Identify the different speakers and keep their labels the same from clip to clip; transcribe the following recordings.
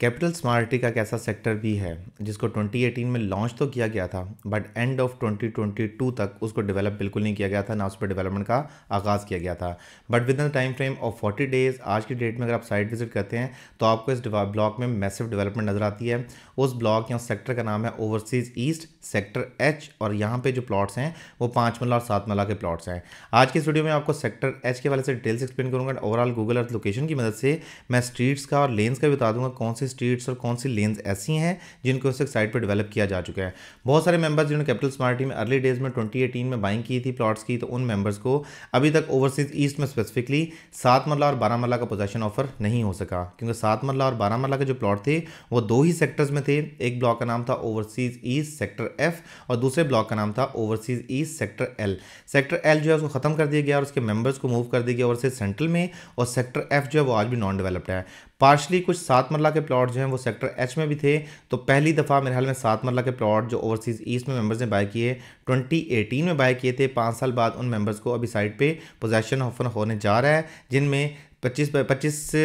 Speaker 1: capital smart city का एक ऐसा सेक्टर भी है जिसको 2018 में लॉन्च तो किया गया था बट एंड ऑफ 2022 तक उसको डेवलप बिल्कुल नहीं किया गया था ना उस पर डेवलपमेंट का आगाज़ किया गया था but within time frame of 40 days आज की डेट में अगर आप साइट विजिट करते हैं तो आपको इस ब्लॉक में मैसिव डेवलपमेंट नज़र आती है उस ब्लॉक या सेक्टर का नाम है ओवरसीज़ ईस्ट सेक्टर एच और यहाँ पे जो प्लॉट्स हैं वो पाँच मल्ला और सात मल्ला के प्लॉट्स हैं आज की स्टूडियो में आपको सेक्टर एच के वाले से डिटेल्स एक्सप्लेन करूँगा and overall Google Earth location की मदद से मैं स्ट्रीट्स का और लेन्स का भी बता दूंगा कौन सी स्ट्रीट्स और कौन सी लेन्स ऐसी हैं जिनको उस साइड पर डेवलप किया जा चुका है बहुत सारे मेंबर्स जिन्होंने कैपिटल स्मार्टी में अर्ली डेज में ट्वेंटी में बाइंग की थी प्लॉट्स की तो उन मेंबर्स को अभी तक ओवरसीज़ ईस्ट में स्पेसिफिकली सात मरला और बारह मल्ला का पोजेशन ऑफर नहीं हो सका क्योंकि सात मल्ला और बारह मल्ला के जो प्लॉट थे वो दो ही सेक्टर्स में थे एक ब्लॉक का नाम था ओवरसीज ईस्ट सेक्टर एफ और दूसरे ब्लॉक का नाम था Overseas East sector L sector L जो है उसको खत्म कर दिया गया और उसके मेंबर्स को मूव कर दिया गया ओवरसीज सेंट्रल में और सेक्टर एफ जो है वो आज भी नॉन डेवलप्ड है पार्शली कुछ सात मरला के प्लॉट जो हैं वो सेक्टर एच में भी थे तो पहली दफ़ा मेरे ख्याल में सात मरला के प्लॉट जो ओवरसीज़ ईस्ट में मेंबर्स ने बाय किए 2018 में बाय किए थे पाँच साल बाद उन मेंबर्स को अभी साइड पे पोजेशन ऑफर होने जा रहा है जिनमें पच्चीस पच्चीस से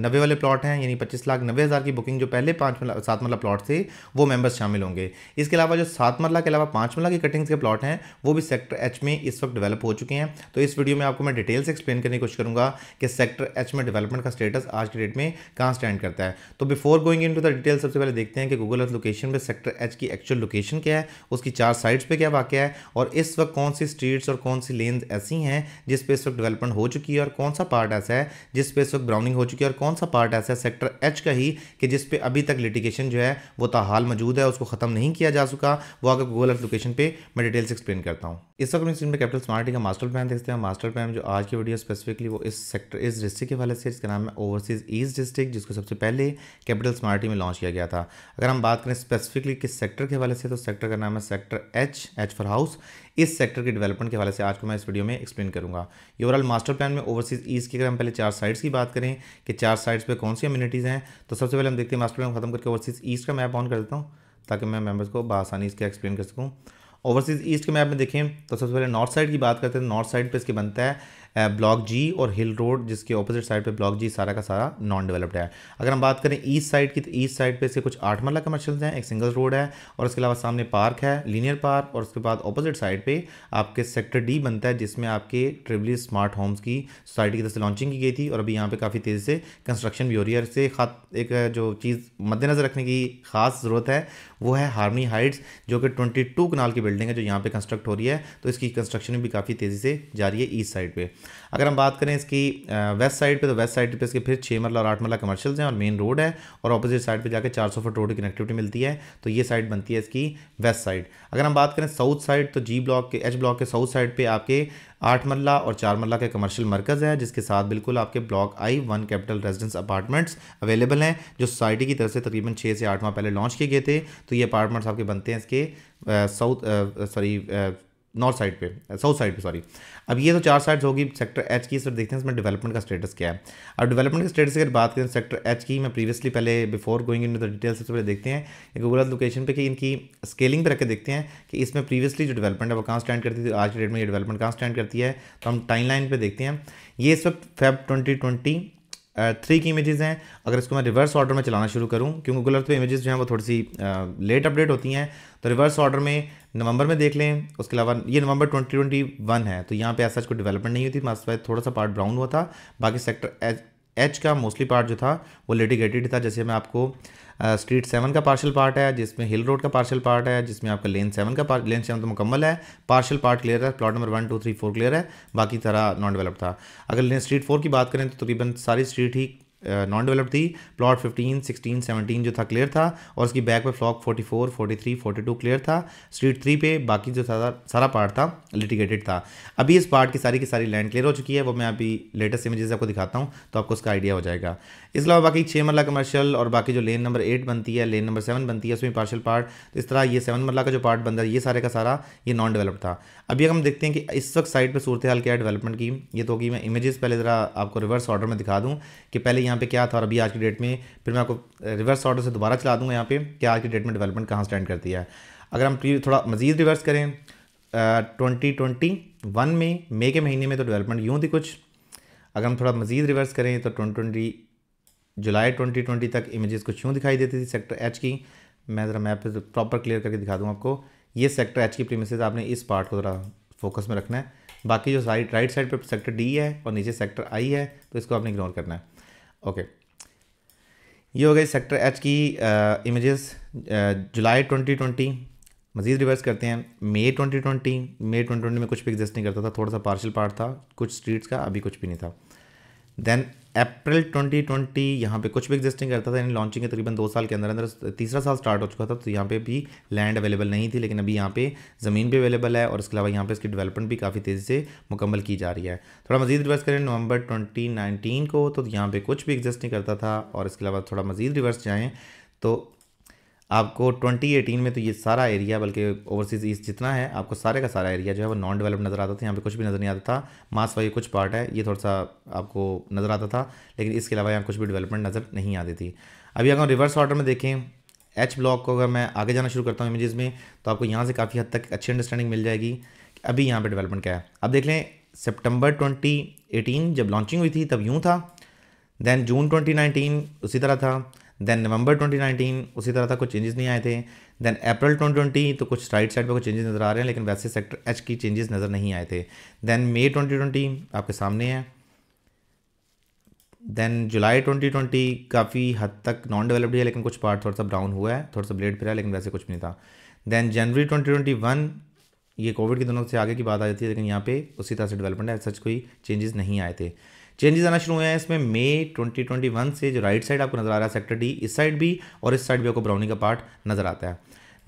Speaker 1: नब्बे वाले प्लॉट हैं यानी पच्चीस लाख नब्बे हज़ार की बुकिंग जो पहले पाँच मरला सात मरला प्लॉट थे वो मेंबर्स शामिल होंगे इसके अलावा जो सात मरला के अलावा पाँच मरला की कटिंग्स के प्लॉट हैं वो भी सेक्टर एच में इस वक्त डेवलप हो चुके हैं तो इस वीडियो में आपको मैं डिटेल से एक्सप्लेन करने की कोशिश करूँगा कि सेक्टर एच में डेवलपमेंट का स्टेटस आज के डेट में कहाँ स्टैंड करता है तो before going into the detail सबसे पहले देखते हैं कि गूगल अर्थ लोकेशन पर सेक्टर एच की एक्चुअल लोकेशन क्या है उसकी चार साइड्स पर क्या वाक्य है और इस वक्त कौन सी स्ट्रीट्स और कौन सी लेन्स ऐसी हैं जिस पर इस वक्त डेवलपमेंट हो चुकी है और कौन सा पार्ट ऐसा ऐसा है जिस पे इस वक्त ब्राउनिंग हो चुकी है और कौन सा पार्ट ऐसा है सेक्टर एच का ही कि जिस पे अभी तक लिटिगेशन जो है वो ताहाल मौजूद है उसको ख़त्म नहीं किया जा सका वो आगे गूगल लोकेशन पर मैं डिटेल्स एक्सप्लेन करता हूँ इस वक्त स्क्रीन पे कैपिटल स्मार्ट का मास्टर प्लान देखते हैं मास्टर प्लान जो आज की वीडियो स्पेसिफिकली वो इस सेक्टर इस डिस्ट्रिक्ट के हवाले से इसका नाम है ओवरसीज ईस्ट डिस्ट्रिक्ट जिसको सबसे पहले कैपिटल स्मार्ट में लॉन्च किया गया था अगर हम बात करें स्पेसिफिकली किस सेक्टर के हवाले से तो सेक्टर का नाम है sector H H for house इस सेक्टर के डेवलपमेंट के हवाले से आज को मैं इस वीडियो में एक्सप्लेन करूँगा ओवरऑल मास्टर प्लान में ओवरसीज ईस्ट की अगर हम पहले चार साइड्स की बात करें कि चार साइड्स पर कौन सी अम्यूनिटीज हैं तो सबसे पहले हम देखते हैं मास्टर प्लान खत्म करके ओवरसीज ईस्ट का मैप ऑन कर देता हूँ ताकि मैं मेम्बर्स को बसानी इसका एक्सप्लेन कर सकूँ ओवरसीज़ ईस्ट के मैप में देखें तो सबसे पहले नॉर्थ साइड की बात करते हैं तो नॉर्थ साइड पर इसके बनता है ब्लॉक जी और हिल रोड जिसके ऑपोजिट साइड पे ब्लॉक जी सारा का सारा नॉन डेवलप्ड है अगर हम बात करें ईस्ट साइड की तो ईस्ट साइड पे से कुछ आठ मरला कमर्शियल हैं एक सिंगल रोड है और उसके अलावा सामने पार्क है लीनियर पार्क और उसके बाद ऑपोजिट साइड पर आपके सेक्टर डी बनता है जिसमें आपके ट्रिवली स्मार्ट होम्स की सोसाइटी की तरफ से लॉन्चिंग की गई थी और अभी यहाँ पर काफ़ी तेज़ी से कंस्ट्रक्शन भी हो रही है से एक जो चीज़ मद्देनज़र रखने की खास ज़रूरत है वो है हार्मनी हाइट्स जो कि ट्वेंटी टू कनाल की बिल्डिंग है जो यहाँ पर कंस्ट्रक्ट हो रही है तो इसकी कंस्ट्रक्शन भी काफ़ी तेज़ी से जा रही है ईस्ट साइड पर अगर हम बात करें इसकी वेस्ट साइड पे तो वेस्ट साइड पे इसके फिर छः मरला और आठ मरला कमर्शियल्स हैं और मेन रोड है और अपोजिट साइड पे जाके 400 फुट रोड की कनेक्टिविटी मिलती है तो ये साइड बनती है इसकी वेस्ट साइड अगर हम बात करें साउथ साइड तो जी ब्लॉक के एच ब्लॉक के साउथ साइड पर आपके आठ मरला और चार मरला के कमर्शियल मरकज़ है जिसके साथ बिल्कुल आपके block I one capital residence apartments available हैं जो सोसाइटी की तरफ से तकरीबन छः से आठ माह पहले लॉन्च किए गए थे तो ये अपार्टमेंट्स आपके बनते हैं इसके साउथ सॉरी नॉर्थ साइड पे साउथ साइड पे सॉरी अब ये तो चार साइड्स होगी सेक्टर एच की सर देखते हैं इसमें डेवलपमेंट का स्टेटस क्या है अब डेवलपमेंट के स्टेटस की अगर बात करें सेक्टर एच की मैं प्रीवियसली पहले before going in the detail सबसे पहले देखते हैं एक गूगल लोकेशन पे कि इनकी स्केलिंग पे रख के देखते हैं कि इसमें प्रीवियसली जो डेवलपमेंट है वो कहाँ स्टैंड करती थी आज के डेट में ये डेवलपमेंट कहाँ स्टैंड करती है तो हम टाइम लाइन पर देखते हैं ये इस वक्त फेब ट्वेंटी थ्री की इमेजेस हैं अगर इसको मैं रिवर्स ऑर्डर में चलाना शुरू करूं क्योंकि गूगल अर्थ पे इमेजेस जो हैं वो थोड़ी सी लेट अपडेट होती हैं तो रिवर्स ऑर्डर में नवंबर में देख लें उसके अलावा ये नवंबर 2021 है तो यहाँ पे ऐसा कोई डेवलपमेंट नहीं हुई थी मास्टर थोड़ा सा पार्ट ब्राउन हुआ था बाकी सेक्टर एच का मोस्टली पार्ट जो था वो लिटिगेटेड था जैसे मैं आपको स्ट्रीट uh, सेवन का पार्शल पार्ट है जिसमें हिल रोड का पार्शल पार्ट है जिसमें आपका लेन सेवन का पार्ट लेन सेवन तो मुकम्मल है पार्शल पार्ट क्लियर है plot number one two three four clear है बाकी तरह नॉन डेवलप था अगर लेन स्ट्रीट फोर की बात करें तो तकरीबन सारी स्ट्रीट ही नॉन डेवलप्ड थी प्लॉट 15, 16, 17 जो था क्लियर था और उसकी बैक पे फ्लॉक 44, 43, 42 क्लियर था स्ट्रीट थ्री पे बाकी जो था सारा पार्ट था लिटिगेटेड था अभी इस पार्ट की सारी की सारी लैंड क्लियर हो चुकी है वो मैं अभी लेटेस्ट इमेजेस आपको दिखाता हूँ तो आपको उसका आइडिया हो जाएगा इसके अलावा बाकी छः मरला कमर्शियल और बाकी जो लेन नंबर एट बनती है लेन नंबर सेवन बनती है उसमें पार्शल पार्ट तो इस तरह ये सेवन मरला का जो पार्ट बनता है ये सारे का सारा ये नॉन डेवलप था अभी हम देखते हैं कि इस वक्त साइड पर सूरत हाल क्या है डेवलपमेंट की ये तो होगी मैं इमेजेस पहले ज़रा आपको रिवर्स ऑर्डर में दिखा दूँ कि पहले यहाँ पर क्या था और अभी आज की डेट में फिर मैं आपको रिवर्स ऑर्डर से दोबारा चला दूँगा यहाँ पर कि आज की डेट में डेवलपमेंट कहाँ स्टैंड करती है अगर हम थोड़ा मज़ीद रिवर्स करें ट्वेंटी ट्वेंटी वन में मई के महीने में तो डेवलपमेंट यूँ थी कुछ अगर हम थोड़ा मज़ीद रिवर्स करें तो ट्वेंटी ट्वेंटी जुलाई 2020 तक इमेजेस कुछ यूँ दिखाई देती थी सेक्टर एच की मैं ज़रा मैप पे प्रॉपर क्लियर करके दिखा दूँ आपको ये सेक्टर एच की प्रीमिस आपने इस पार्ट को ज़रा फोकस में रखना है बाकी जो साइड राइट साइड पर सेक्टर डी है और नीचे सेक्टर आई है तो इसको आपने इग्नोर करना है ओके ये हो गई सेक्टर एच की इमेजेस जुलाई ट्वेंटी ट्वेंटी मज़ीद रिवर्स करते हैं मई ट्वेंटी ट्वेंटी मई ट्वेंटी ट्वेंटी में कुछ भी एग्जिस्ट नहीं करता था थोड़ा सा पार्शल पार्ट था कुछ स्ट्रीट्स का अभी कुछ भी नहीं था देन अप्रैल 2020 यहाँ पे कुछ भी एग्जिस्टिंग करता था यानी लॉन्चिंग के तकरीबन दो साल के अंदर अंदर तीसरा साल स्टार्ट हो चुका था तो यहाँ पे भी लैंड अवेलेबल नहीं थी लेकिन अभी यहाँ पे ज़मीन भी अवेलेबल है और इसके अलावा यहाँ पे इसकी डेवलपमेंट भी काफ़ी तेज़ी से मुकम्मल की जा रही है थोड़ा मजीद रिवर्स करें नवंबर ट्वेंटी को तो यहाँ पर कुछ भी एग्जिस्ट नहीं करता था और इसके अलावा थोड़ा मजीद रिवर्स जाएँ तो आपको 2018 में तो ये सारा एरिया बल्कि ओवरसीज ईस्ट जितना है आपको सारे का सारा एरिया जो है वो नॉन डेवलप नज़र आता था यहाँ पे कुछ भी नज़र नहीं आता था मास वाई कुछ पार्ट है ये थोड़ा सा आपको नज़र आता था लेकिन इसके अलावा यहाँ कुछ भी डेवलपमेंट नज़र नहीं आती थी अभी अगर रिवर्स ऑर्डर में देखें एच ब्लॉक को अगर मैं आगे जाना शुरू करता हूँ इमेज़ में तो आपको यहाँ से काफ़ी हद तक अच्छी अंडरस्टैंडिंग मिल जाएगी अभी यहाँ पर डेवलपमेंट क्या है अब देख लें सेप्टेम्बर ट्वेंटी जब लॉन्चिंग हुई थी तब यूँ था देन जून ट्वेंटी उसी तरह था देन नवंबर 2019 उसी तरह था कुछ चेंजेस नहीं आए थे देन अप्रैल 2020 तो कुछ राइट साइड पे कुछ चेंजेस नज़र आ रहे हैं लेकिन वैसे सेक्टर एच की चेंजेस नज़र नहीं आए थे देन मे 2020 आपके सामने है देन जुलाई 2020 काफ़ी हद तक नॉन डेवलप्ड है लेकिन कुछ पार्ट थोड़ा सा ब्राउन हुआ है थोड़ा सा ब्लेड है लेकिन वैसे कुछ नहीं था देन जनवरी ट्वेंटी ये कोविड के दोनों से आगे की बात आ जाती है लेकिन यहाँ पे उसी तरह से डेवलपमेंट है सच कोई चेंजेस नहीं आए थे चेंजेस आना शुरू हुए हैं इसमें मई 2021 से जो राइट साइड आपको नजर आ रहा है सेक्टर डी इस साइड भी और इस साइड भी आपको ब्राउनी का पार्ट नजर आता है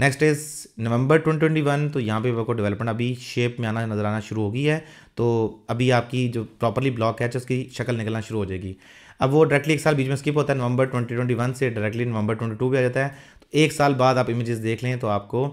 Speaker 1: नेक्स्ट इज नवंबर 2021 तो यहाँ पे आपको डेवलपमेंट अभी शेप में आना नजर आना शुरू हो गई है तो अभी आपकी जो प्रॉपरली ब्लॉक है तो उसकी शक्ल निकलना शुरू हो जाएगी अब वो डायरेक्टली एक साल बीच में स्किप होता है नवंबर 2021 से डायरेक्टली नवंबर 22 भी आ जाता है एक साल बाद आप इमेजेस देख लें तो आपको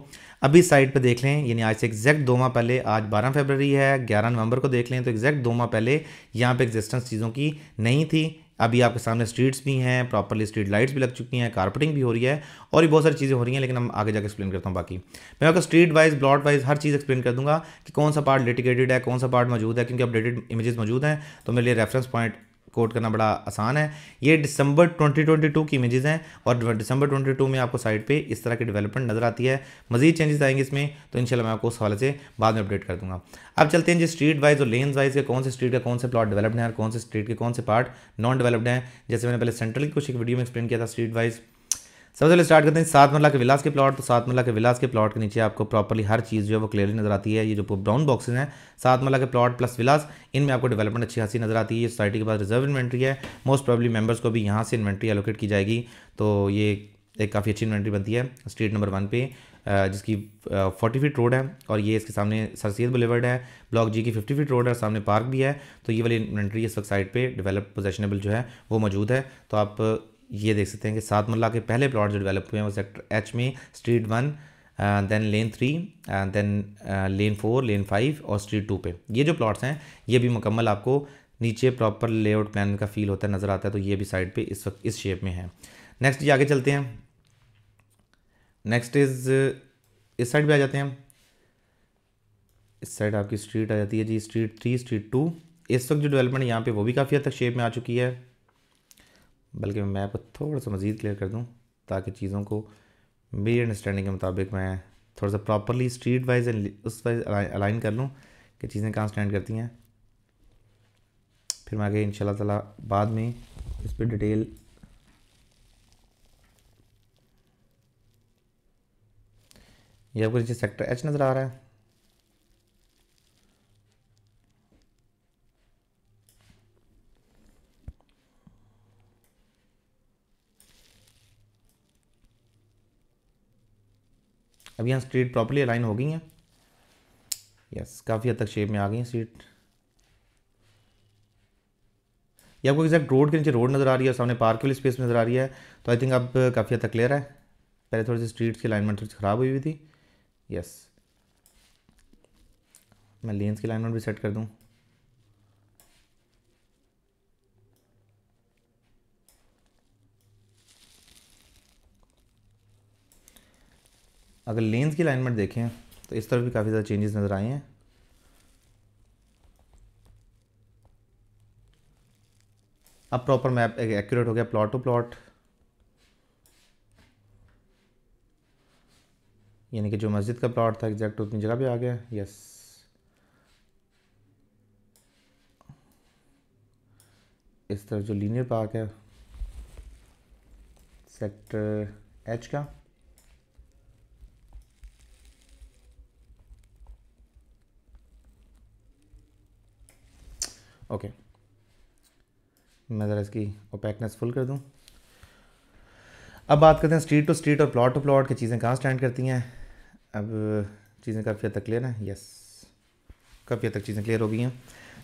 Speaker 1: अभी साइट पर देख लें यानी आज से एग्जैक्ट दो माह पहले आज 12 फरवरी है 11 नवंबर को देख लें तो एग्जैक्ट दो माह पहले यहाँ पे एग्जिस्टेंस चीज़ों की नहीं थी अभी आपके सामने स्ट्रीट्स भी हैं प्रॉपरली स्ट्रीट लाइट्स भी लग चुकी हैं कारपेटिंग भी हो रही है और भी बहुत सारी चीज़ें हो रही हैं लेकिन हम आगे जाकर एक्सप्लेन करता हूँ बाकी मैं आपको स्ट्रीट वाइज ब्लॉट वाइज हर चीज़ एक्सप्लेन कर दूंगा कि कौन सा पार्ट लिटिगेटेड है कौन सा पार्ट मौजूद है क्योंकि अपडेटेड इमेजेस मौजूद हैं तो मेरे लिए रेफरेंस पॉइंट कोट करना बड़ा आसान है ये दिसंबर 2022 की इमेजेस हैं और दिसंबर 22 में आपको साइट पे इस तरह की डेवलपमेंट नज़र आती है मजीद चेंजेस आएंगे इसमें तो इंशाल्लाह मैं आपको उस हवाले से बाद में अपडेट कर दूंगा अब चलते हैं जी स्ट्रीट वाइज और लेन्स वाइज के कौन से स्ट्रीट का कौन से प्लॉट डेवलप्ड है और कौन से स्ट्रीट के कौन से पार्ट नॉन डेवलप्ड हैं जैसे मैंने पहले सेंट्रल की कुछ एक वीडियो में एक्सप्लेन किया था स्ट्रीट वाइज़ सबसे पहले स्टार्ट करते हैं सात मरला के विलास के प्लॉट तो सात मरला के विलास के प्लॉट के नीचे आपको प्रॉपरली हर चीज़ जो है वो क्लियरली नजर आती है ये जो ब्राउन बॉक्सेस हैं सात मरला के प्लॉट प्लस विलास इनमें आपको डेवलपमेंट अच्छी खासी नजर आती है ये सोसाइटी के पास रिजर्व इन्वेंट्री है मोस्ट प्रॉब्ली मेंबर्स को भी यहाँ से इन्वेंट्री एलोकेट की जाएगी तो ये एक काफ़ी अच्छी इन्वेंट्री बनती है स्ट्रीट नंबर वन पे जिसकी फोर्टी फीट रोड है और ये इसके सामने सरसीद बुलेवर्ड है ब्लॉक जी की फिफ्टी फीट रोड है और सामने पार्क भी है तो ये वाली इन्वेंट्री इस वक्त साइड पर डेवलप पोजेशनेबल जो है वो मौजूद है तो आप ये देख सकते हैं कि सात मरला के पहले प्लॉट जो डेवलप हुए हैं वो सेक्टर एच में street one then lane three then lane four lane five और स्ट्रीट टू पे ये जो प्लॉट्स हैं ये भी मुकम्मल आपको नीचे प्रॉपर लेआउट प्लान का फील होता है नज़र आता है तो ये भी साइड पे इस वक्त इस शेप में है नेक्स्ट ये आगे चलते हैं नेक्स्ट इज़ uh, इस साइड पर आ जाते हैं इस साइड आपकी स्ट्रीट आ जाती है जी स्ट्रीट थ्री स्ट्रीट टू इस वक्त जो डेवलपमेंट यहाँ पे वो भी काफ़ी हद तक शेप में आ चुकी है बल्कि मैं मैप थोड़ा सा मज़ीद क्लियर कर दूँ ताकि चीज़ों को मेरी अंडरस्टैंडिंग के मुताबिक मैं थोड़ा सा प्रॉपरली स्ट्रीट वाइज उस वाइज अलाइन कर लूँ कि चीज़ें कहाँ स्टैंड करती हैं फिर मैं आगे इन ताला बाद में इस पर डिटेल ये आपको नीचे सेक्टर एच नज़र आ रहा है अब यहाँ स्ट्रीट प्रॉपरली अलाइन हो गई हैं यस काफ़ी हद तक शेप में आ गई हैं स्ट्रीट ये आपको एग्जैक्ट रोड के नीचे रोड नज़र आ रही है सामने पार्क वाली स्पेस नज़र आ रही है तो आई थिंक अब काफ़ी हद तक क्लियर है पहले थोड़ी सी स्ट्रीट्स की अलाइनमेंट थोड़ी ख़राब हुई हुई थी यस मैं लेंस की अलाइनमेंट भी सेट कर दूँ अगर लेंस की अलाइनमेंट देखें तो इस तरफ भी काफ़ी ज़्यादा चेंजेस नज़र आए हैं अब प्रॉपर मैप एक एक्यूरेट हो गया प्लॉट टू प्लॉट यानी कि जो मस्जिद का प्लॉट था एग्जैक्ट उतनी जगह भी आ गया यस इस तरफ जो लीनियर पार्क है सेक्टर एच का ओके मैं ज़रा इसकी ओपैकनेस फुल कर दूँ अब बात करते हैं स्ट्रीट टू स्ट्रीट और प्लॉट टू प्लॉट की चीज़ें कहाँ स्टैंड करती हैं अब चीज़ें काफ़ी हद तक क्लियर हैं यस काफ़ी हद तक चीज़ें क्लियर हो गई हैं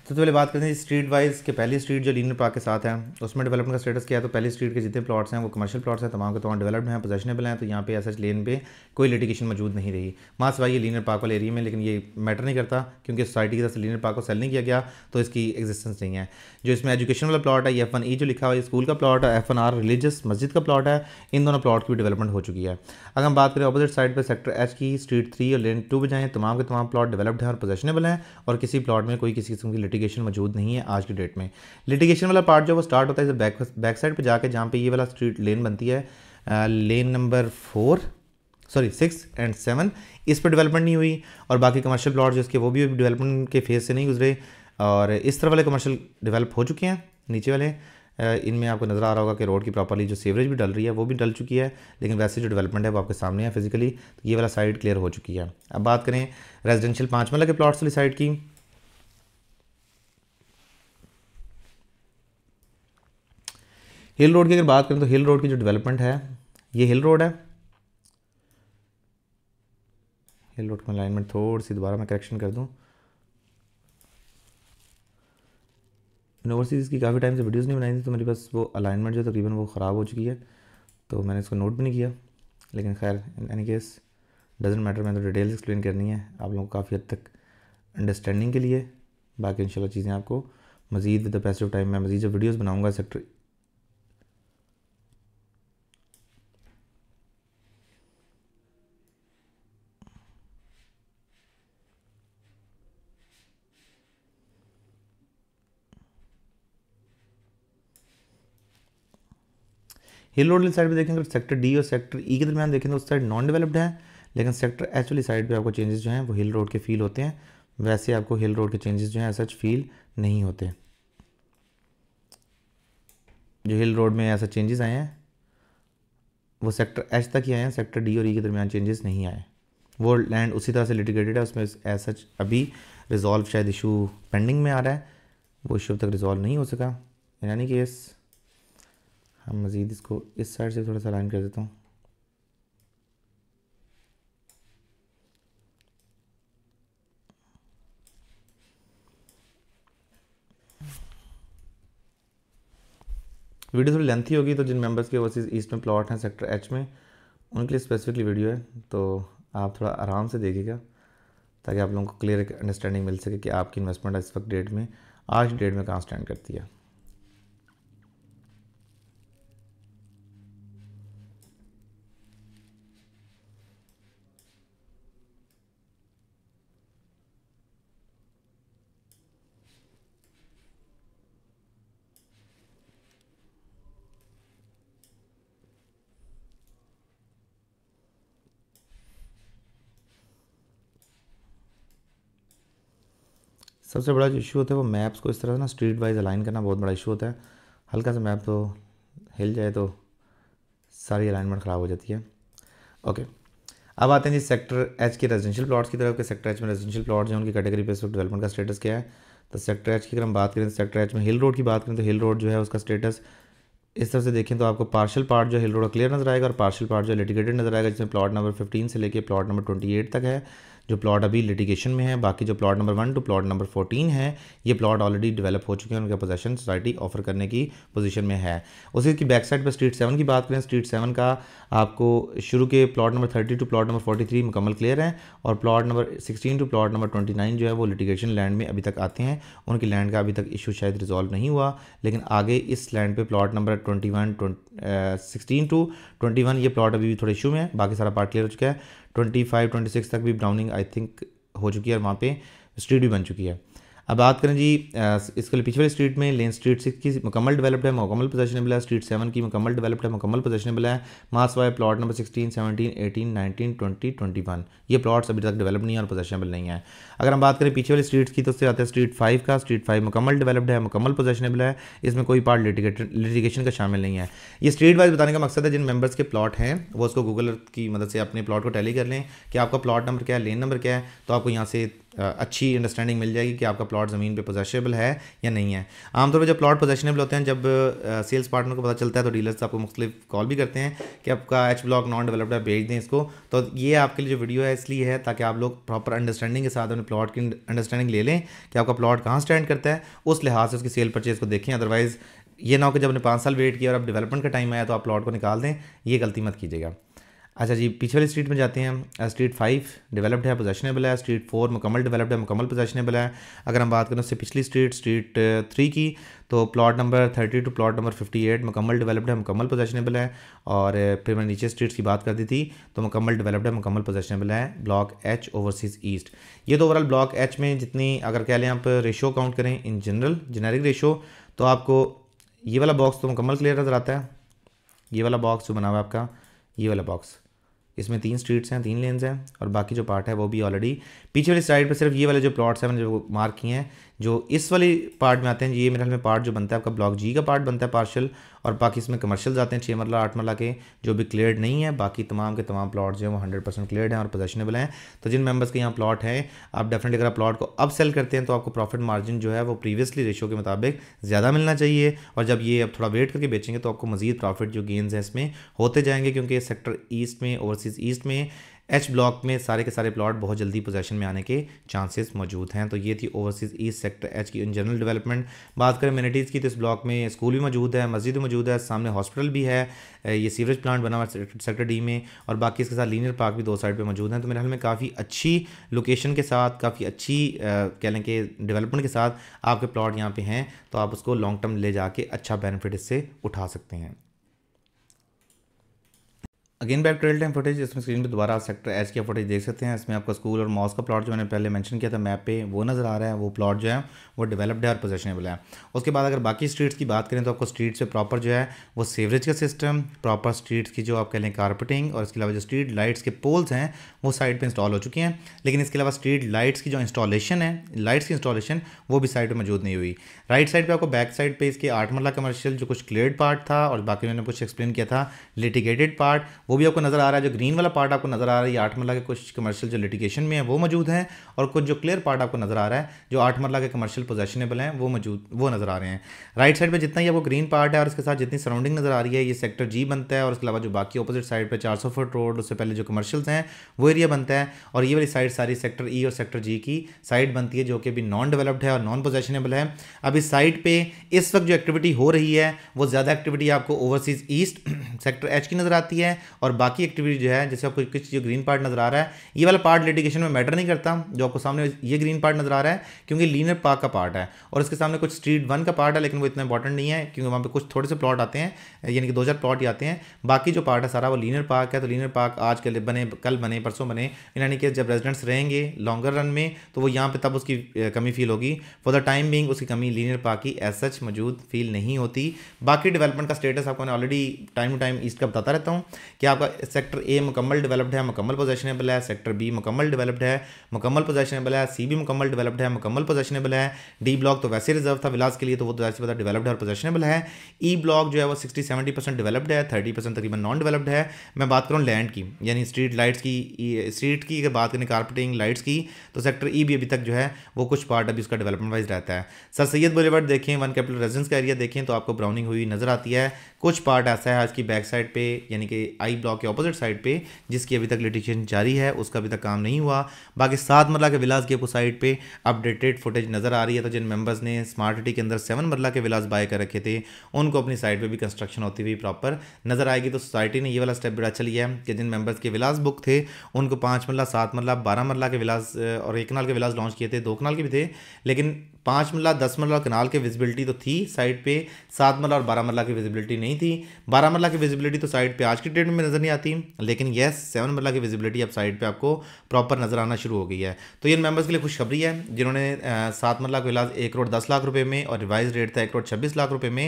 Speaker 1: सबसे तो पहले बात करते हैं स्ट्रीट वाइज के पहली स्ट्रीट जो लीनर पार्क के साथ है उसमें डेवलपमेंट का स्टेटस किया है तो पहली स्ट्रीट के जितने प्लॉट्स हैं वो कमर्शियल प्लॉट्स हैं तमाम के तमाम डेवलप्ड हैं पोजेशनेबल हैं तो यहाँ पे एस लेन पे कोई लिटिगेशन मौजूद नहीं रही माँ सिवाय ये लीनर पार्क वाले एरिया में लेकिन ये मैटर नहीं करता क्योंकि सोसाइटी की तरफ से लीनर पार्क को सेल नहीं किया गया तो इसकी एग्जिस्टेंस नहीं है जो इसमें एजुकेशन वाला प्लॉट है एफ ई e जो लिखा हुआ है स्कूल का प्लॉट है एफ रिलीजियस मस्जिद का प्लॉट है इन दोनों प्लॉट की डेवलपमेंट हो चुकी है अगर हम बात करें अपोजिट साइड पर सेक्टर एच की स्ट्रीट थ्री और लेन टू पर जाएँ तमाम के तमाम प्लॉट डेवलप्ड हैं और पोजेशनेबल हैं और किसी प्लॉट में कोई किसी किस्म की लिटिगेशन मौजूद नहीं है आज के डेट में लिटिगेशन वाला पार्ट जो वो स्टार्ट होता है बैक बैक साइड पर जाके जहाँ पे ये वाला स्ट्रीट लेन बनती है lane number four sorry six and seven इस पर डेवलपमेंट नहीं हुई और बाकी कमर्शियल प्लॉट जो इसके वो भी डेवलपमेंट के फेज से नहीं गुजरे और इस तरह वाले कमर्शियल डेवलप हो चुके हैं नीचे वाले इनमें आपको नज़र आ रहा होगा कि रोड की प्रॉपरली जो सीवरेज भी डल रही है वो भी डल चुकी है लेकिन वैसे जो डेवलपमेंट है वो आपके सामने है फिजिकली तो ये वाला साइड क्लियर हो चुकी है अब बात करें रेजिडेंशियल पाँच मल्ला के प्लाट्स वाली साइड की हिल रोड की अगर बात करें तो हिल रोड की जो डेवलपमेंट है ये हिल रोड है हिल रोड का अलाइनमेंट थोड़ी सी दोबारा मैं करेक्शन कर दूँ यूनिवर्सिटीज़ की काफ़ी टाइम से वीडियोस नहीं बनाई थी तो मेरे पास वो अलाइनमेंट जो तकरीबन वो ख़राब हो चुकी है तो मैंने इसको नोट भी नहीं किया लेकिन खैर in any case doesn't matter मैं तो डिटेल्स एक्सप्लेन करनी है आप लोगों को काफ़ी हद तक अंडरस्टैंडिंग के लिए बाकी इंशाल्लाह चीज़ें आपको मज़ीद with the best of time मैं मज़ीद जब वीडियोज़ बनाऊँगा सेक्टर हिल रोड साइड पर देखेंगे सेक्टर तो डी और सेक्टर ई e के दरमियान देखेंगे तो उस साइड नॉन डेवलप्ड है लेकिन सेक्टर एच वाली साइड पर आपको चेंजेस जो हैं वो हिल रोड के फील होते हैं वैसे आपको हिल रोड के चेंजेस जो हैं सच फील नहीं होते जो हिल रोड में ऐसा चेंजेस आए हैं वो सेक्टर एच तक ही आए हैं सेक्टर डी और ई e के दरमियान चेंजेस नहीं आए वो लैंड उसी तरह से लिटिगेटेड है उसमें ऐसा सच अभी रिजॉल्व शायद इशू पेंडिंग में आ रहा है वो इशू तक रिजॉल्व नहीं हो सका यानी कि इस हम हाँ, मज़ीद इसको इस साइड से थोड़ा सा लाइन कर देता हूँ वीडियो थोड़ी लेंथी होगी तो जिन मेंबर्स के ओवरसीज़ ईस्ट में प्लॉट हैं सेक्टर एच में उनके लिए स्पेसिफिकली वीडियो है तो आप थोड़ा आराम से देखिएगा ताकि आप लोगों को क्लियर अंडरस्टैंडिंग मिल सके कि आपकी इन्वेस्टमेंट इस वक्त डेट में आज डेट में कहाँ स्टैंड करती है सबसे बड़ा जो इशू होता है वो मैप्स को इस तरह से ना स्ट्रीट वाइज अलाइन करना बहुत बड़ा इशू होता है हल्का सा मैप तो हिल जाए तो सारी अलाइनमेंट ख़राब हो जाती है ओके अब आते हैं जी सेक्टर एच के रेजिडेंशियल प्लॉट्स की तरफ के सेक्टर एच में रेजिडेंशियल प्लॉट्स हैं उनकी कैटेगरी पे डेवलपमेंट का स्टेटस क्या है तो सेक्टर एच की अगर हम बात करें तो सेक्टर एच में हिल रोड की बात करें तो हिल रोड जो है उसका स्टेटस इस तरह से देखें तो आपको पार्शल पार्ट जो हिल रोड क्लियर नजर आएगा और पार्शल पार्ट जो लिटिगेटेड नजर आएगा जिसमें प्लॉट नंबर फिफ्टीन से लेकर प्लॉट नंबर ट्वेंटी तक है जो प्लॉट अभी लिटिगेशन में है बाकी जो plot number one two plot number fourteen है ये प्लॉट ऑलरेडी डेवलप हो चुके हैं उनका पोजेशन सोसाइटी ऑफर करने की पोजीशन में है उसी की बैक साइड पर स्ट्रीट सेवन की बात करें स्ट्रीट सेवन का आपको शुरू के plot number thirty two plot number forty three मुकम्मल क्लियर है और plot number sixteen to plot number twenty nine जो है वो लिटिगेशन लैंड में अभी तक आते हैं उनकी लैंड का अभी तक इशू शायद रिजॉल्व नहीं हुआ लेकिन आगे इस लैंड पर plot number twenty one sixteen to twenty one ये प्लॉट अभी भी थोड़े इशू में है बाकी सारा पार्ट क्लियर हो चुका है ट्वेंटी फाइव ट्वेंटी सिक्स तक भी ब्राउनिंग आई थिंक हो चुकी है और वहाँ पे स्ट्रीट भी बन चुकी है अब बात करें जी इसके लिए पिछले स्ट्रीट में लेन स्ट्रीट सिक्स की मुकम्मल डेवलप्ड है मुकम्मल पोजेशनेबल है स्ट्रीट सेवन की मुकम्मल डेवलप्ड है मुकम्मल पोजेशनेबल है मास वाई plot number sixteen seventeen eighteen nineteen twenty twenty one ये प्लॉट्स अभी तक डेवलप नहीं है और पोजेशनेबल नहीं है अगर हम बात करें पीछे वाली स्ट्रीट्स की तो उससे आता है स्ट्रीट फाइव का स्ट्रीट फाइव मुकम्मल डेवलप्ड है मुकम्मल पोजेशनेबल है इसमें कोई पार्ट लिटिगेशन का शामिल नहीं है ये स्ट्रीट वाइज बताने का मकसद है जिन मेंबर्स के प्लॉट हैं वो उसको गूगल की मदद से अपने प्लॉट को टैली कर लें कि आपका प्लॉट नंबर क्या है लेन नंबर क्या है तो आपको यहाँ से अच्छी अंडरस्टैंडिंग मिल जाएगी कि आपका प्लॉट ज़मीन पे पोजेशेबल है या नहीं है आमतौर पर जब प्लॉट पोजेशनेबल होते हैं जब सेल्स पार्टनर को पता चलता है तो डीलर्स आपको मुख्तलिफ कॉल भी करते हैं कि आपका एच ब्लॉक नॉन डेवलप्ड है भेज दें इसको तो ये आपके लिए जो वीडियो है इसलिए है ताकि आप लोग प्रॉपर अंडरस्टैंडिंग के साथ अपने प्लॉट की अंडरस्टैंडिंग ले लें कि आपका प्लॉट कहाँ स्टैंड करता है उस लिहाज से उसकी सेल परचेज़ को देखें अदरवाइज़ ये ना हो कि जब आपने पाँच साल वेट किया और अब डेवलपमेंट का टाइम आया तो आप प्लॉट को निकाल दें ये गलती मत कीजिएगा अच्छा जी पीछे वाली स्ट्रीट में जाते हैं स्ट्रीट फाइव डेवलप्ड है पोजेशनेबल है स्ट्रीट फोर मुकम्मल डेवलप्ड है मुकम्मल पोजेशनेबल है अगर हम बात करें उससे पिछली स्ट्रीट स्ट्रीट थ्री की तो plot number thirty two plot number fifty eight मुकम्मल डेवलप्ड है मुकम्मल पोजेशनेबल है और फिर मैंने नीचे स्ट्रीट्स की बात कर दी थी तो मुकम्मल डेवलप्ड है मुकम्मल पोजेशनेबल है ब्लॉक एच ओवरसीज़ ईस्ट ये तो ओवरऑल ब्लॉक एच में जितनी अगर कह लें आप रेशो काउंट करें इन जनरल जेनेरिक रेशो तो आपको ये वाला बॉक्स तो मुकम्मल क्लियर नज़र आता है ये वाला बॉक्स जो बना हुआ है आपका ये वाला बॉक्स इसमें तीन स्ट्रीट्स हैं तीन लेन्स हैं और बाकी जो पार्ट है वो भी ऑलरेडी पीछे वाली साइड पर सिर्फ ये वाले जो प्लॉट्स हैं मैंने जो मार्क किए हैं जो इस वाले पार्ट में आते हैं ये मेरे ख्याल में पार्ट जो बनता है आपका ब्लॉक जी का पार्ट बनता है पार्शल और बाकी इसमें कमर्शियल आते हैं छः मरला आठ मरला के जो भी क्लियर नहीं है बाकी तमाम के तमाम प्लॉट जो हैं वो हंड्रेड परसेंट क्लियर हैं और पोजेशनेबल हैं तो जिन मेम्बर्स के यहाँ प्लॉट हैं आप डेफिनेटली अगर आप प्लॉट को अब सेल करते हैं तो आपको प्रॉफिट मार्जिन जो है वो प्रीवियसली रेशो के मुताबिक ज़्यादा मिलना चाहिए और जब ये आप थोड़ा वेट करके बेचेंगे तो आपको मजीद प्रॉफिट जो गेंस हैं इसमें होते जाएंगे क्योंकि सेक्टर ईस्ट में ओवरसीज़ ईस्ट में एच ब्लॉक में सारे के सारे प्लॉट बहुत जल्दी पोजेशन में आने के चांसेस मौजूद हैं तो ये थी ओवरसीज़ ईस्ट सेक्टर एच की इन जनरल डेवलपमेंट बात करें मिनिटीज़ की तो इस ब्लॉक में स्कूल भी मौजूद है मस्जिद भी मौजूद है सामने हॉस्पिटल भी है ये सीवरेज प्लांट बना हुआ सेक्टर डी में और बाकी इसके साथ लीनियर पार्क भी दो साइड पर मौजूद हैं तो मेरे ख्याल में काफ़ी अच्छी लोकेशन के साथ काफ़ी अच्छी कह लें कि डेवलपमेंट के साथ आपके प्लाट यहाँ पर हैं तो आप उसको लॉन्ग टर्म ले जाके अच्छा बेनिफिट इससे उठा सकते हैं again back trail time footage इसमें स्क्रीन पर दोबारा सेक्टर एच का फुटेज देख सकते हैं इसमें आपका स्कूल और मॉस का प्लॉट जो मैंने पहले मेंशन किया था मैप पे वो नज़र आ रहा है वो प्लॉट जो है वो डेवलप्ड है और पोजेशनेबल है उसके बाद अगर बाकी स्ट्रीट्स की बात करें तो आपको स्ट्रीट्स पे प्रॉपर जो है वो सेवरेज का सिस्टम प्रॉपर स्ट्रीट्स की जो आप कह लें कारपेटिंग और इसके अलावा जो स्ट्रीट लाइट्स के पोल्स हैं वो साइड पर इंस्टॉल हो चुके हैं लेकिन इसके अलावा स्ट्रीट लाइट्स की जो इंस्टॉलेशन है लाइट्स की इंस्टॉलेशन वो भी साइड पर मौजूद नहीं हुई राइट साइड पर आपको बैक साइड पर इसके आठ मरला कमर्शियल जो कुछ क्लियर पार्ट था और बाकी मैंने कुछ एक्सप्लेन किया था लिटिगेटेड पार्ट वो भी आपको नज़र आ रहा है जो ग्रीन वाला पार्ट आपको नज़र आ रहा है ये आठ मरला के कुछ कमर्शियल जो लिटिगेशन में है वो मौजूद हैं और कुछ जो क्लियर पार्ट आपको नज़र आ रहा है जो आठ मरला के कमर्शियल पोजेशनेबल हैं वो मौजूद वो नज़र आ रहे हैं राइट साइड पर जितना ही आपको ग्रीन पार्ट है और इसके साथ जितनी सराउंडिंग नज़र आ रही है ये सेक्टर जी बनता है और उसके अलावा जो बाकी अपोजिट साइड पर चार सौ फुट रोड उससे पहले जो कमर्शियल्स हैं वो एरिया बनता है और ये वाली साइड सारी सेक्टर ई e और सेक्टर जी की साइड बनती है जो कि अभी नॉन डेवलप्ड है और नॉन पोजेशनेबल है अब इस साइड पर इस वक्त जो एक्टिविटी हो रही है वो ज़्यादा एक्टिविटी आपको ओवरसीज़ ईस्ट सेक्टर एच की नज़र आती है और बाकी एक्टिविटी जो है जैसे आपको कुछ जो ग्रीन पार्ट नजर आ रहा है ये वाला पार्ट लिटिगेशन में मैटर नहीं करता जो आपको सामने ये ग्रीन पार्ट नजर आ रहा है क्योंकि लीनर पार्क का पार्ट है और इसके सामने कुछ स्ट्रीट वन का पार्ट है लेकिन वो इतना इंपॉर्टेंट नहीं है क्योंकि वहाँ पर कुछ थोड़े से प्लॉट आते हैं यानी कि दो चार प्लॉट ही आते हैं बाकी जो पार्ट है सारा वो लीनर पार्क है तो लीनर पार्क आज के बने कल बने परसों बने यानी कि जब रेजिडेंट्स रहेंगे लॉन्गर रन में तो वो यहाँ पर तब उसकी कमी फील होगी फॉर द टाइम बिंग उसकी कमी लीनियर पार्क की एज सच मौजूद फील नहीं होती बाकी डेवलपमेंट का स्टेटस आपको ऑलरेडी टाइम टू टाइम इसका बताता रहता हूँ कि आपका सेक्टर ए मुकम्मल डेवलप्ड है मुकम्मल पोजेशनेबल है सेक्टर बी मुकम्मल डेवलप्ड है मुकम्मल पोजेशनेबल है सी भी मुकम्मल डेवलप्ड है मुकम्मल पोजेशनेबल है डी ब्लॉक तो वैसे रिजर्व था विलास के लिए तो वो तो वैसे पता डेवलप्ड और पोजेशनेबल है ई e ब्लॉक जो है वो सिक्सटी सेवेंटी परसेंट डेवलप्ड है थर्टी परसेंट तकरीबन नॉन डेवलप्ड है मैं बात करूँ लैंड की यानी स्ट्रीट लाइट्स की स्ट्रीट e, की अगर बात करें कारपेटिंग लाइट्स की तो सेक्टर ई e भी अभी तक जो है वो कुछ पार्ट अभी उसका डेवलपमेंट वाइज रहता है सर सैयद बोलेवर्ड देखें वन कैपिटल रेजिडेंस का एरिया देखें तो आपको ब्राउनिंग हुई नजर आती है कुछ पार्ट ऐसा है आज की बैक साइड पे यानी कि आई ब्लॉक के अपोजिट साइड पे जिसकी अभी तक लिटिगेशन जारी है उसका अभी तक काम नहीं हुआ बाकी सात मरला के विलास की साइड पे अपडेटेड फुटेज नजर आ रही है तो जिन मेंबर्स ने स्मार्ट सिटी के अंदर सेवन मरला के विलास बाय कर रखे थे उनको अपनी साइड पर भी कंस्ट्रक्शन होती हुई प्रॉपर नजर आएगी तो सोसाइटी ने ये वाला स्टेप बड़ा अच्छा लिया है कि जिन मेंबर्स के विलास बुक थे उनको पाँच मरला सात मरला बारह मरला के विलास और एक नाल के विलास लॉन्च किए थे दो कनाल के भी थे लेकिन पाँच मरला दस मरला और कनाल की विजिबिलिटी तो थी साइड पे सात मरला और बारह मरला की विजिबिलिटी नहीं थी बारह मरला की विजिबिलिटी तो साइड पे आज की डेट में नज़र नहीं आती लेकिन यस सेवन मरला की विजिबिलिटी अब साइड पर आपको प्रॉपर नज़र आना शुरू हो गई है तो ये मेंबर्स के लिए खुशखबरी है जिन्होंने सात मरला का इलाज एक करोड़ दस लाख रुपये में और रिवाइज रेट था एक करोड़ छब्बीस लाख रुपये में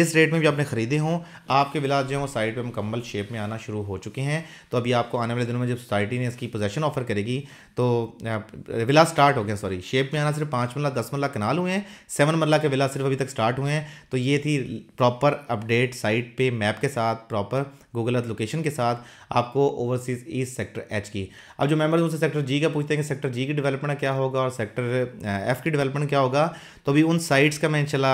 Speaker 1: जिस रेट में भी आपने ख़रीदे हों आपके विलाज जो है वो साइड पर मुकम्मल शेप में आना शुरू हो चुके हैं तो अभी आपको आने वाले दिनों में जब सोसाइटी ने इसकी पोजेशन ऑफर करेगी तो विलाज स्टार्ट हो गया सॉरी शेप में आना सिर्फ पाँच मरला दस मरला कनाल हुए हैं सेवन मरला के विला सिर्फ अभी तक स्टार्ट हुए हैं तो ये थी प्रॉपर अपडेट साइट पे मैप के साथ प्रॉपर गूगल अर्थ लोकेशन के साथ आपको ओवरसीज ईस्ट सेक्टर एच की अब जो मेंबर्स उनसे सेक्टर जी का पूछते हैं कि सेक्टर जी की डेवलपमेंट क्या होगा और सेक्टर एफ की डेवलपमेंट क्या होगा तो अभी उन साइट्स का मैं चला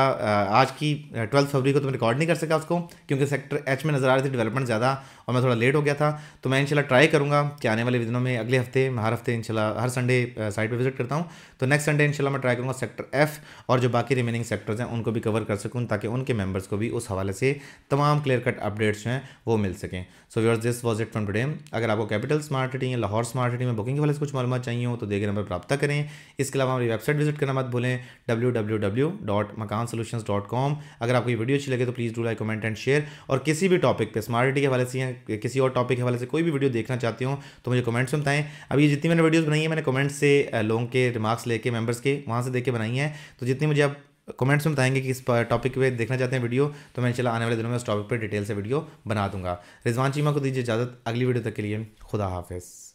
Speaker 1: आज की ट्वेल्थ फरवरी को तो मैं रिकॉर्ड नहीं कर सका उसको क्योंकि सेक्टर एच में नज़र आ रही थी डेवलपमेंट ज़्यादा और मैं थोड़ा लेट हो गया था तो मैं इनशाला ट्राई करूँगा कि आने वाले दिनों में अगले हफ्ते हर हफ्ते इनशाला हर संडे साइट पर विजिट करता हूँ तो नेक्स्ट संडे इनशाला मैं ट्राई करूँगा सेक्टर एफ़ और जो बाकी रिमेनिंग सेक्टर्स हैं उनको भी कवर कर सकूँ ताकि उनके मेम्बर्स को भी उस हवाले से तमाम क्लियर कट अपडेट्स जो हैं वो मिल सकें so where's this was it from today अगर आपको कैपिटल स्मार्ट सिटी या लाहौर स्मार्ट सिटी में बुकिंग के वाले कुछ मालूम चाहिए हो तो देखे नंबर प्राप्त करें इसके अलावा हमारी वेबसाइट विजिट करना मत भूलें W W W dot Makaan solution dot com अगर आपको ये वीडियो अच्छी लगे तो please do like comment and share और किसी भी टॉपिक पे स्मार्ट सिटी के हवाले से या किसी और टॉपिक के हवाले से कोई भी वीडियो देखना चाहते हो तो मुझे कमेंट्स में बताएं अब ये जितनी मैंने वीडियोस बनाई है मैंने कमेंट्स से लोगों के रिमार्क्स लेके मेंबर्स के वहाँ से देख के बनाई हैं तो जितनी मुझे आप कमेंट्स में बताएंगे कि इस टॉपिक पर देखना चाहते हैं वीडियो तो मैं चला आने वाले दिनों में उस टॉपिक पर डिटेल से वीडियो बना दूंगा रिजवान चीमा को दीजिए इजाज़त अगली वीडियो तक के लिए खुदा हाफिज़